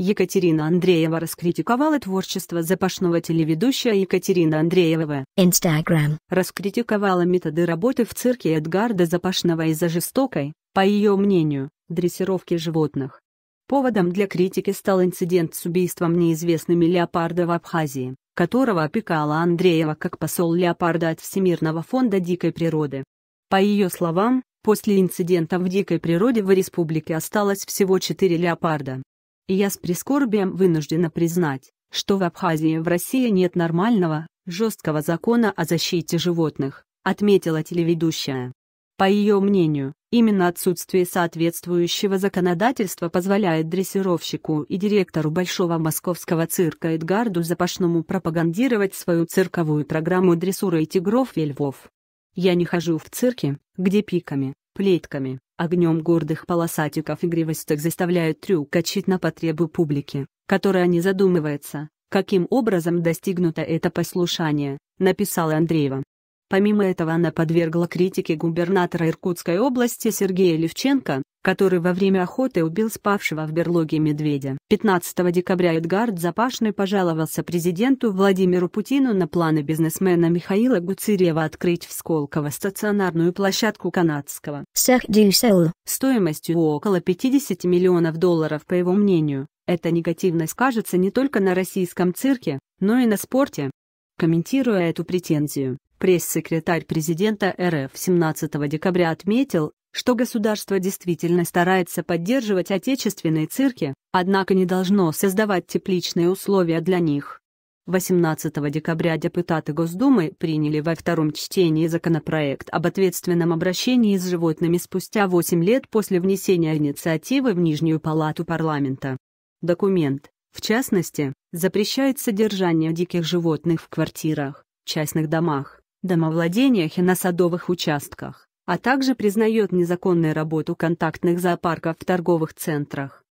Екатерина Андреева раскритиковала творчество запашного телеведущего Екатерина Андреева. Instagram. Раскритиковала методы работы в цирке Эдгарда Запашного из-за жестокой, по ее мнению, дрессировки животных. Поводом для критики стал инцидент с убийством неизвестными леопарда в Абхазии, которого опекала Андреева как посол леопарда от Всемирного фонда дикой природы. По ее словам, после инцидента в дикой природе в республике осталось всего четыре леопарда я с прискорбием вынуждена признать, что в Абхазии в России нет нормального, жесткого закона о защите животных, отметила телеведущая. По ее мнению, именно отсутствие соответствующего законодательства позволяет дрессировщику и директору Большого московского цирка Эдгарду Запашному пропагандировать свою цирковую программу дрессуры тигров и львов. «Я не хожу в цирке, где пиками, плитками, огнем гордых полосатиков игривосток заставляют трюк трюкачить на потребу публики, которая не задумывается, каким образом достигнуто это послушание, написала Андреева. Помимо этого она подвергла критике губернатора Иркутской области Сергея Левченко, который во время охоты убил спавшего в берлоге медведя. 15 декабря Эдгард Запашный пожаловался президенту Владимиру Путину на планы бизнесмена Михаила Гуцерева открыть в Сколково стационарную площадку канадского стоимостью около 50 миллионов долларов, по его мнению. Эта негативность скажется не только на российском цирке, но и на спорте. Комментируя эту претензию, пресс-секретарь президента РФ 17 декабря отметил, что государство действительно старается поддерживать отечественные цирки, однако не должно создавать тепличные условия для них. 18 декабря депутаты Госдумы приняли во втором чтении законопроект об ответственном обращении с животными спустя 8 лет после внесения инициативы в Нижнюю палату парламента. Документ, в частности, запрещает содержание диких животных в квартирах, частных домах, домовладениях и на садовых участках а также признает незаконную работу контактных зоопарков в торговых центрах.